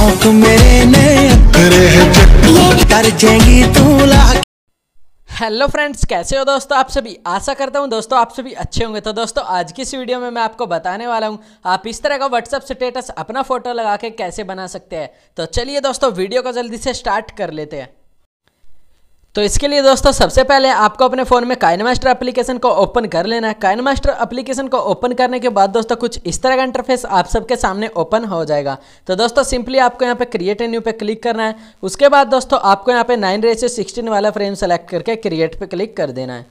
शौक मेरे ने कर जाएगी तू हेलो फ्रेंड्स कैसे हो दोस्तों आप सभी आशा करता हूँ दोस्तों आप सभी अच्छे होंगे तो दोस्तों आज की इस वीडियो में मैं आपको बताने वाला हूँ आप इस तरह का व्हाट्सअप स्टेटस अपना फोटो लगा के कैसे बना सकते हैं तो चलिए दोस्तों वीडियो को जल्दी से स्टार्ट कर लेते हैं तो इसके लिए दोस्तों सबसे पहले आपको अपने फ़ोन में काइनमास्टर एप्लीकेशन को ओपन कर लेना है काइनमास्टर एप्लीकेशन को ओपन करने के बाद दोस्तों कुछ इस तरह का इंटरफेस आप सबके सामने ओपन हो जाएगा तो दोस्तों सिंपली आपको यहाँ पे क्रिएट एन्यू पे क्लिक करना है उसके बाद दोस्तों आपको यहाँ पे नाइन रेसियो सिक्सटीन वाला फ्रेम सेलेक्ट करके क्रिएट पर क्लिक कर देना है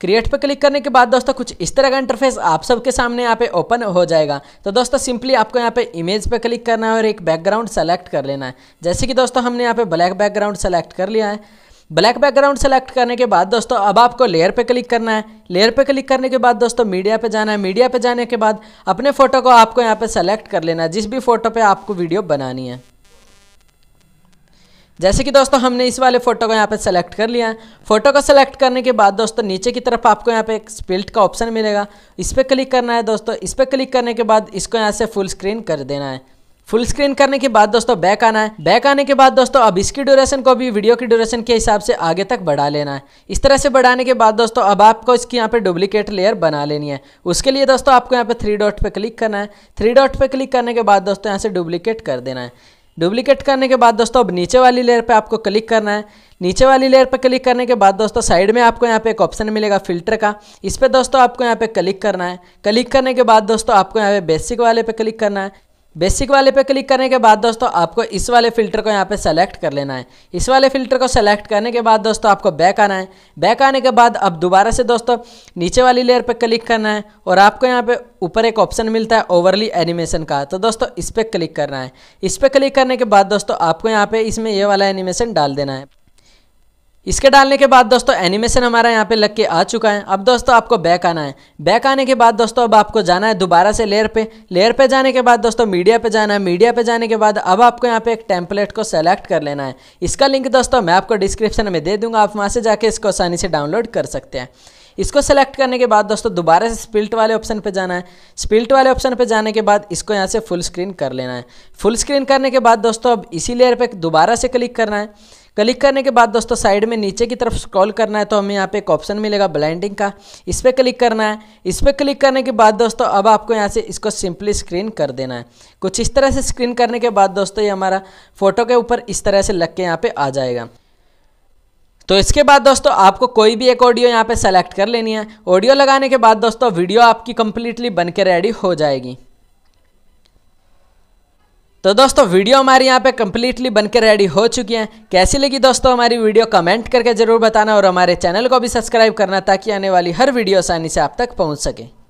क्रिएट पर क्लिक करने के बाद दोस्तों कुछ इस तरह का इंटरफेस आप सबके सामने यहाँ पे ओपन हो जाएगा तो दोस्तों सिंपली आपको यहाँ पे इमेज पे क्लिक करना है और एक बैकग्राउंड सेलेक्ट कर लेना है जैसे कि दोस्तों हमने यहाँ पे ब्लैक बैकग्राउंड सेलेक्ट कर लिया है ब्लैक बैकग्राउंड सेलेक्ट करने के बाद दोस्तों अब आपको लेयर पे क्लिक करना है लेयर पे क्लिक करने के बाद दोस्तों मीडिया पे जाना है मीडिया पे जाने के बाद अपने फोटो को आपको यहाँ पे सेलेक्ट कर लेना है जिस भी फोटो पे आपको वीडियो बनानी है जैसे कि दोस्तों हमने इस वाले फोटो को यहाँ पे सेलेक्ट कर लिया है फोटो को सेलेक्ट करने के बाद दोस्तों नीचे की तरफ आपको यहाँ पे एक स्पिल्ट का ऑप्शन मिलेगा इस पर क्लिक करना है दोस्तों इस पर क्लिक करने के बाद इसको यहाँ से फुल स्क्रीन कर देना है फुल स्क्रीन करने के बाद दोस्तों बैक आना है बैक आने के बाद दोस्तों अब इसकी ड्यूरेशन को भी वीडियो की ड्यूरेशन के हिसाब से आगे तक बढ़ा लेना है इस तरह से बढ़ाने के बाद दोस्तों अब आपको इसकी यहाँ पे डुप्लीकेट लेयर बना लेनी है उसके लिए दोस्तों आपको यहाँ पे थ्री डॉट पे क्लिक करना है थ्री डॉट पे क्लिक करने के बाद दोस्तों यहाँ से डुप्लीकेट कर देना है डुप्लीकेट करने के बाद दोस्तों अब नीचे वाली लेयर पे आपको क्लिक करना है नीचे वाली लेयर पर क्लिक करने के बाद दोस्तों साइड में आपको यहाँ पे एक ऑप्शन मिलेगा फिल्टर का इस पर दोस्तों आपको यहाँ पे क्लिक करना है क्लिक करने के बाद दोस्तों आपको यहाँ पे बेसिक वाले पे क्लिक करना है बेसिक वाले पे क्लिक करने के बाद दोस्तों आपको इस वाले फिल्टर को यहाँ पे सेलेक्ट कर लेना है इस वाले फिल्टर को सेलेक्ट करने के बाद दोस्तों आपको बैक आना है बैक आने के बाद अब दोबारा से दोस्तों नीचे वाली लेयर पे क्लिक करना है और आपको यहाँ पे ऊपर एक ऑप्शन मिलता है ओवरली एनिमेशन का तो दोस्तों इस पर क्लिक करना है इस पर क्लिक करने के बाद दोस्तों आपको यहाँ पे इसमें ये वाला एनिमेशन डाल देना है इसके डालने के बाद दोस्तों एनिमेशन हमारा यहाँ पे लग के आ चुका है अब दोस्तों आपको बैक आना है बैक आने के बाद दोस्तों अब आपको जाना है दोबारा से लेयर पे लेयर पे जाने के बाद दोस्तों मीडिया पे जाना है मीडिया पे जाने के बाद अब आपको यहाँ पे एक टेम्पलेट को सेलेक्ट कर लेना है इसका लिंक दोस्तों मैं आपको डिस्क्रिप्शन में दे दूंगा आप वहाँ से जाके इसको आसानी से डाउनलोड कर सकते हैं इसको सेलेक्ट करने के बाद दोस्तों दोबारा से स्पिल्ट वाले ऑप्शन पे जाना है स्पिल्ट वाले ऑप्शन पे जाने के बाद इसको यहाँ से फुल स्क्रीन कर लेना है फुल स्क्रीन करने के बाद दोस्तों अब इसी लेयर पे दोबारा से क्लिक करना है क्लिक करने के बाद दोस्तों साइड में नीचे की तरफ स्क्रॉल करना है तो हमें यहाँ पे एक ऑप्शन मिलेगा ब्लाइंडिंग का इस पर क्लिक करना है इस पर क्लिक करने के बाद दोस्तों अब आपको यहाँ से इसको सिंपली स्क्रीन कर देना है कुछ इस तरह से स्क्रीन करने के बाद दोस्तों ये हमारा फोटो के ऊपर इस तरह से लग के यहाँ पर आ जाएगा तो इसके बाद दोस्तों आपको कोई भी एक ऑडियो यहाँ पर सेलेक्ट कर लेनी है ऑडियो लगाने के बाद दोस्तों वीडियो आपकी कंप्लीटली बन के रेडी हो जाएगी तो दोस्तों वीडियो हमारी यहाँ पे कम्प्लीटली बन के रेडी हो चुकी है कैसी लगी दोस्तों हमारी वीडियो कमेंट करके जरूर बताना और हमारे चैनल को भी सब्सक्राइब करना ताकि आने वाली हर वीडियो आसानी से आप तक पहुँच सके